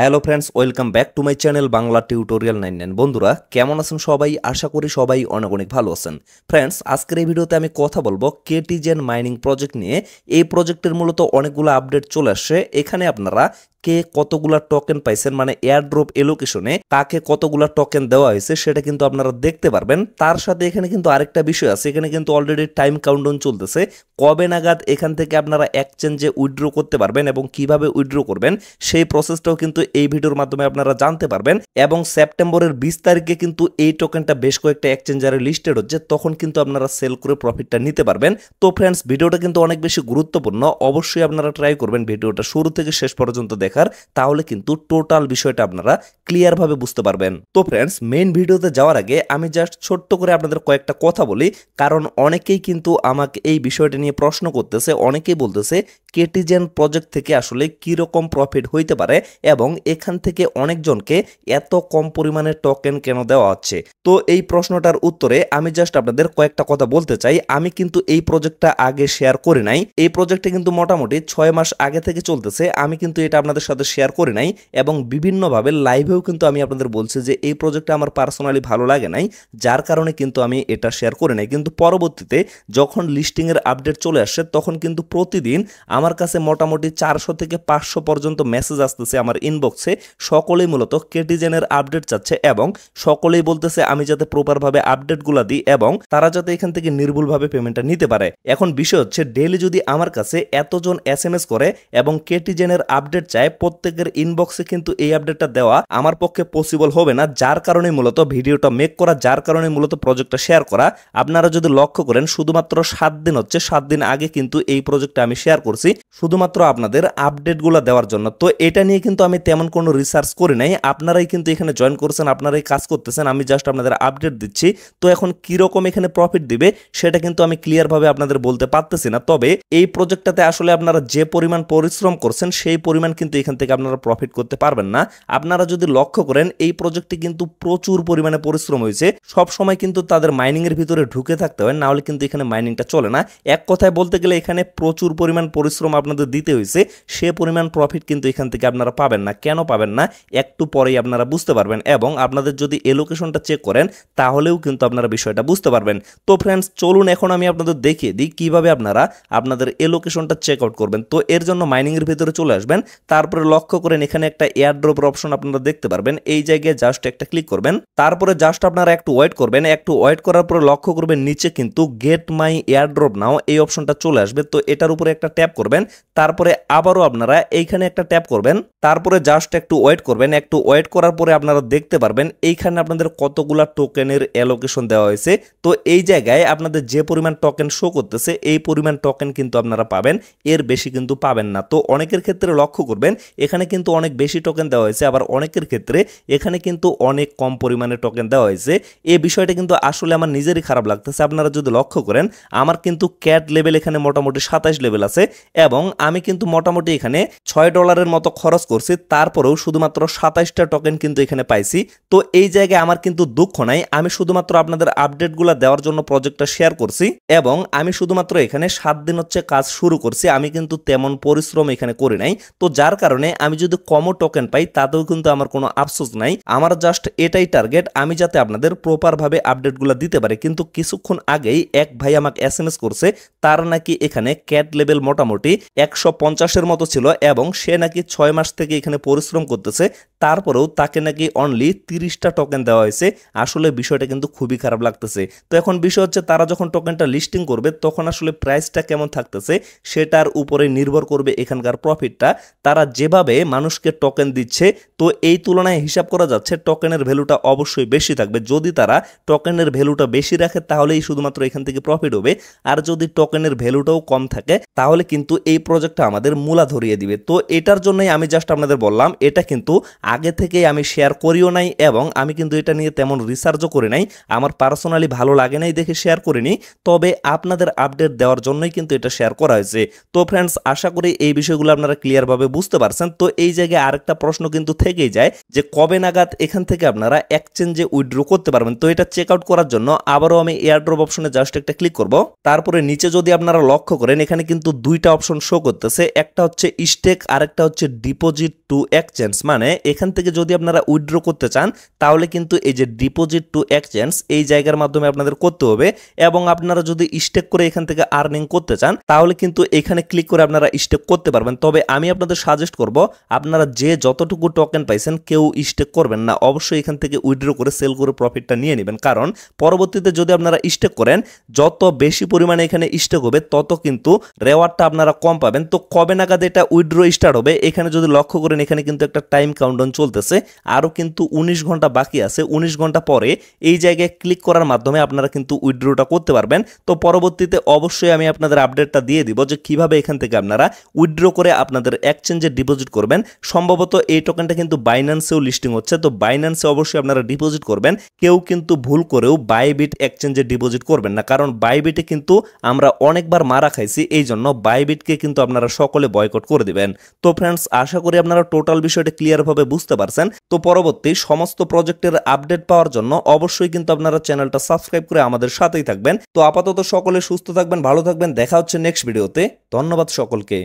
hello friends welcome back to my channel Bangla tutorial nine nine বন্ধুরা কেমন আছেন সবাই আশা করি সবাই অনেক অনেক ভালো আছেন ফ্রেন্ডস আজকের এই ভিডিওতে আমি কথা বলবো কেটিজেন মাইনিং প্রজেক্ট নিয়ে এই প্রজেক্টের মূলত অনেকগুলো আপডেট চলে আসছে এখানে আপনারা কে কতগুলা টোকেন পাইছেন মানে এয়ারড্রপ এলোকেশনে কাকে কতগুলা টোকেন দেওয়া হয়েছে সেটা কিন্তু আপনারা দেখতে পারবেন তার সাথে এখানে কিন্তু আরেকটা বিষয় আছে এখানে কিন্তু অলরেডি টাইম কাউন্টডাউন চলতেছে কবে নাগাদ এখান থেকে আপনারা এক্সচেঞ্জে উইথড্র করতে পারবেন এবং কিভাবে উইড্রো করবেন সেই প্রসেসটাও কিন্তু এই ভিডিওর মাধ্যমে আপনারা জানতে পারবেন এবং সেপ্টেম্বরের বিশ তারিখে কিন্তু এই টোকেনটা বেশ কয়েকটা এক্সচেঞ্জারে লিস্টেড হচ্ছে তখন কিন্তু আপনারা সেল করে প্রফিটটা নিতে পারবেন তো ফ্রেন্ডস ভিডিওটা কিন্তু অনেক বেশি গুরুত্বপূর্ণ অবশ্যই আপনারা ট্রাই করবেন ভিডিওটা শুরু থেকে শেষ পর্যন্ত দেখার তাহলে কিন্তু টোটাল বিষয়টা আপনারা ক্লিয়ারভাবে বুঝতে পারবেন তো ফ্রেন্ডস মেইন ভিডিওতে যাওয়ার আগে আমি জাস্ট ছোট্ট করে আপনাদের কয়েকটা কথা বলি কারণ অনেকেই কিন্তু আমাকে এই বিষয়টা নিয়ে প্রশ্ন করতেছে অনেকেই বলতেছে কেটিজেন প্রজেক্ট থেকে আসলে কীরকম প্রফিট হইতে পারে এবং এখান থেকে অনেকজনকে এত কম পরিমাণে টোকেন কেন দেওয়া হচ্ছে তো এই প্রশ্নটার উত্তরে আমি জাস্ট আপনাদের কয়েকটা কথা বলতে চাই আমি কিন্তু এই প্রজেক্টটা আগে শেয়ার করি নাই এই প্রজেক্টে কিন্তু মোটামুটি ছয় মাস আগে থেকে চলতেছে আমি কিন্তু এটা আপনাদের সাথে শেয়ার করি নাই এবং বিভিন্নভাবে লাইভে ভাবেও কিন্তু আমি আপনাদের বলছি যে এই প্রজেক্টটা আমার পার্সোনালি ভালো লাগে নাই যার কারণে কিন্তু আমি এটা শেয়ার করি নাই কিন্তু পরবর্তীতে যখন লিস্টিংয়ের আপডেট চলে আসে তখন কিন্তু প্রতিদিন আমার কাছে মোটামুটি চারশো থেকে পাঁচশো পর্যন্ত মেসেজ আসতেছে আমার ইনবক্সে সকলেই মূলত কেটিজেনের আপডেট চাচ্ছে এবং সকলেই বলতেছে আমি যাতে প্রপারভাবে আপডেটগুলো দিই এবং তারা যাতে এখান থেকে নির্ভুলভাবে পেমেন্টটা নিতে পারে এখন বিষয় হচ্ছে ডেলি যদি আমার কাছে এতজন এস করে এবং কেটিজেনের আপডেট চায় প্রত্যেকের ইনবক্সে কিন্তু এই আপডেটটা দেওয়া আমার আমার পক্ষে পসিবল হবে না যার কারণে মূলত ভিডিওটা মেক করা যার কারণে মূলত প্রজেক্টটা শেয়ার করা আপনারা যদি লক্ষ্য করেন শুধুমাত্র সাত দিন হচ্ছে সাত দিন আগে কিন্তু এই প্রজেক্টটা আমি শেয়ার করছি শুধুমাত্র আপনাদের আপডেটগুলো দেওয়ার জন্য তো এটা নিয়ে কিন্তু আমি তেমন কোনো রিসার্চ করি নাই আপনারাই কিন্তু এখানে জয়েন করছেন আপনারাই কাজ করতেছেন আমি জাস্ট আপনাদের আপডেট দিচ্ছি তো এখন কীরকম এখানে প্রফিট দিবে সেটা কিন্তু আমি ক্লিয়ারভাবে আপনাদের বলতে পারতেছি না তবে এই প্রজেক্টটাতে আসলে আপনারা যে পরিমাণ পরিশ্রম করছেন সেই পরিমাণ কিন্তু এখান থেকে আপনারা প্রফিট করতে পারবেন না আপনারা যদি লক্ষ্য করেন এই প্রজেক্টে কিন্তু প্রচুর পরিমাণে পরিশ্রম হয়েছে সব সময় কিন্তু তাদের মাইনিংয়ের ভিতরে ঢুকে থাকতে হয় নাহলে কিন্তু এখানে মাইনিংটা চলে না এক কথায় বলতে গেলে এখানে প্রচুর পরিমাণ পরিশ্রম আপনাদের দিতে হয়েছে সে পরিমাণ প্রফিট কিন্তু এখান থেকে আপনারা পাবেন না কেন পাবেন না একটু পরেই আপনারা বুঝতে পারবেন এবং আপনাদের যদি এলোকেশনটা চেক করেন তাহলেও কিন্তু আপনারা বিষয়টা বুঝতে পারবেন তো ফ্রেন্ডস চলুন এখন আমি আপনাদের দেখিয়ে দিই কীভাবে আপনারা আপনাদের এলোকেশনটা চেক আউট করবেন তো এর জন্য মাইনিংয়ের ভিতরে চলে আসবেন তারপরে লক্ষ্য করেন এখানে একটা এয়ারড্রপ অপশন আপনারা দেখতে দেখতে পারবেন এই জায়গায় জাস্ট একটা ক্লিক করবেন তারপরে জাস্ট আপনারা একটু ওয়েট করবেন একটু ওয়েট করার পরে লক্ষ্য করবেন নিচে কিন্তু গেট মাই এয়ারড্রপ নাও এই অপশনটা চলে আসবে তো এটার উপরে একটা ট্যাপ করবেন তারপরে আবারও আপনারা এইখানে একটা ট্যাপ করবেন তারপরে জাস্ট একটু ওয়েট করবেন একটু ওয়েট করার পরে আপনারা দেখতে পারবেন এইখানে আপনাদের কতগুলা টোকেনের অ্যালোকেশন দেওয়া হয়েছে তো এই জায়গায় আপনাদের যে পরিমাণ টোকেন শো করতেছে এই পরিমাণ টোকেন কিন্তু আপনারা পাবেন এর বেশি কিন্তু পাবেন না তো অনেকের ক্ষেত্রে লক্ষ্য করবেন এখানে কিন্তু অনেক বেশি টোকেন দেওয়া হয়েছে আবার অনেকের ক্ষেত্রে ক্ষেত্রে এখানে কিন্তু অনেক কম পরিমাণে টোকেন দেওয়া হয়েছে এই বিষয়টা কিন্তু আসলে আমার নিজেরই খারাপ লাগতেছে আপনারা যদি লক্ষ্য করেন আমার কিন্তু ক্যাট লেভেল এখানে মোটামুটি সাতাশ লেভেল আছে এবং আমি কিন্তু মোটামুটি এখানে ছয় ডলারের মতো খরচ করছি তারপরেও শুধুমাত্র সাতাশটা টোকেন কিন্তু এখানে পাইছি তো এই জায়গায় আমার কিন্তু দুঃখ নাই আমি শুধুমাত্র আপনাদের আপডেটগুলো দেওয়ার জন্য প্রজেক্টটা শেয়ার করছি এবং আমি শুধুমাত্র এখানে সাত দিন হচ্ছে কাজ শুরু করছি আমি কিন্তু তেমন পরিশ্রম এখানে করি নাই তো যার কারণে আমি যদি কমও টোকেন পাই তাতেও কিন্তু আমার কোনো আফসোস নাই আমার জাস্ট এটাই টার্গেট আমি যাতে আপনাদের প্রপারভাবে আপডেটগুলো দিতে পারি কিন্তু কিছুক্ষণ আগেই এক ভাই আমাকে এস এম এস করছে তার নাকি এখানে ক্যাট লেভেল মোটামুটি একশো পঞ্চাশের মতো ছিল এবং সে নাকি ছয় মাস থেকে এখানে পরিশ্রম করতেছে তারপরেও তাকে নাকি অনলি তিরিশটা টোকেন দেওয়া হয়েছে আসলে বিষয়টা কিন্তু খুবই খারাপ লাগতেছে তো এখন বিষয় হচ্ছে তারা যখন টোকেনটা লিস্টিং করবে তখন আসলে প্রাইসটা কেমন থাকতেছে সেটার উপরে নির্ভর করবে এখানকার প্রফিটটা তারা যেভাবে মানুষকে টোকেন দিচ্ছে তো এই তুলনায় হিসাব করা যাচ্ছে টোকেনের ভ্যালুটা অবশ্যই বেশি থাকবে যদি তারা টোকেনের ভ্যালুটা বেশি রাখে তাহলেই শুধুমাত্র এখান থেকে প্রফিট হবে আর যদি টোকেনের ভ্যালুটাও কম থাকে তাহলে কিন্তু এই প্রজেক্টটা আমাদের মূলা ধরিয়ে দিবে তো এটার জন্যই আমি জাস্ট আপনাদের বললাম এটা কিন্তু আগে থেকেই আমি শেয়ার করিও নাই এবং আমি কিন্তু এটা নিয়ে তেমন রিসার্চও করি নাই আমার পার্সোনালি ভালো লাগে নাই দেখে শেয়ার করিনি তবে আপনাদের আপডেট দেওয়ার জন্যই কিন্তু এটা শেয়ার করা হয়েছে তো ফ্রেন্ডস আশা করি এই বিষয়গুলো আপনারা ক্লিয়ারভাবে বুঝতে পারছেন তো এই জায়গায় আরেকটা প্রশ্ন কিন্তু থেকেই যায় যে কবে নাগাদ এখান থেকে আপনারা এক্সচেঞ্জে উইড্রো করতে পারবেন তো এটা চেক আউট করার জন্য আবারও আমি এয়ারড্রপ অপশনে জাস্ট একটা ক্লিক করব তারপরে নিচে যদি আপনারা লক্ষ্য করেন এখানে কিন্তু দুইটা অপশন শো করতেছে একটা হচ্ছে স্টেক আর একটা হচ্ছে ডিপোজিট টু এক্সচেঞ্জ মানে এখান থেকে যদি আপনারা উইড্রো করতে চান তাহলে কিন্তু এই যে ডিপোজিট টু এক্সচেঞ্জ এই জায়গার মাধ্যমে আপনাদের করতে হবে এবং আপনারা যদি স্টেক করে এখান থেকে আর্নিং করতে চান তাহলে কিন্তু এখানে ক্লিক করে আপনারা স্টেক করতে পারবেন তবে আমি আপনাদের সাজেস্ট করব আপনারা যে যতটুকু টোকেন পাইছেন কেউ স্টেক করবেন না অবশ্যই এখান থেকে উইড্রো করে সেল করে প্রফিটটা নিয়ে নেবেন কারণ পরবর্তীতে যদি আপনারা স্টেক করেন যত বেশি পরিমাণে এখানে স্টেক হবে তত কিন্তু রেওয়ার্ডটা আপনারা কম পাবেন তো কবে নাগাদ এটা উইড্রো স্টার্ট হবে এখানে যদি লক্ষ্য করেন এখানে কিন্তু একটা টাইম কাউন্টন চলতেছে আরও কিন্তু উনিশ ঘন্টা বাকি আছে উনিশ ঘন্টা পরে এই জায়গায় ক্লিক করার মাধ্যমে আপনারা কিন্তু উইড্রোটা করতে পারবেন তো পরবর্তীতে অবশ্যই আমি আপনাদের আপডেটটা দিয়ে দিব যে কিভাবে এখান থেকে আপনারা উইড্রো করে আপনাদের এক্সচেঞ্জে ডিপোজিট করবেন সম্ভবত এই টোকেনটা কিন্তু বাইন্যান্স বাইন্যান্সেও লিস্টিং হচ্ছে তো বাইন্যান্সে অবশ্যই আপনারা ডিপোজিট করবেন কেউ কিন্তু ভুল করেও বাইবিট এক্সচেঞ্জে ডিপোজিট করবেন না কারণ বাইবিটে কিন্তু আমরা অনেকবার মারা খাইছি এই জন্য বাইবিটকে কিন্তু আপনারা সকলে বয়কট করে দিবেন তো ফ্রেন্ডস আশা করি আপনারা টোটাল বিষয়টা ক্লিয়ারভাবে বুঝতে পারছেন তো পরবর্তী সমস্ত প্রজেক্টের আপডেট পাওয়ার জন্য অবশ্যই কিন্তু আপনারা চ্যানেলটা সাবস্ক্রাইব করে আমাদের সাথেই থাকবেন তো আপাতত সকলে সুস্থ থাকবেন ভালো থাকবেন দেখা হচ্ছে নেক্সট ভিডিওতে ধন্যবাদ সকলকে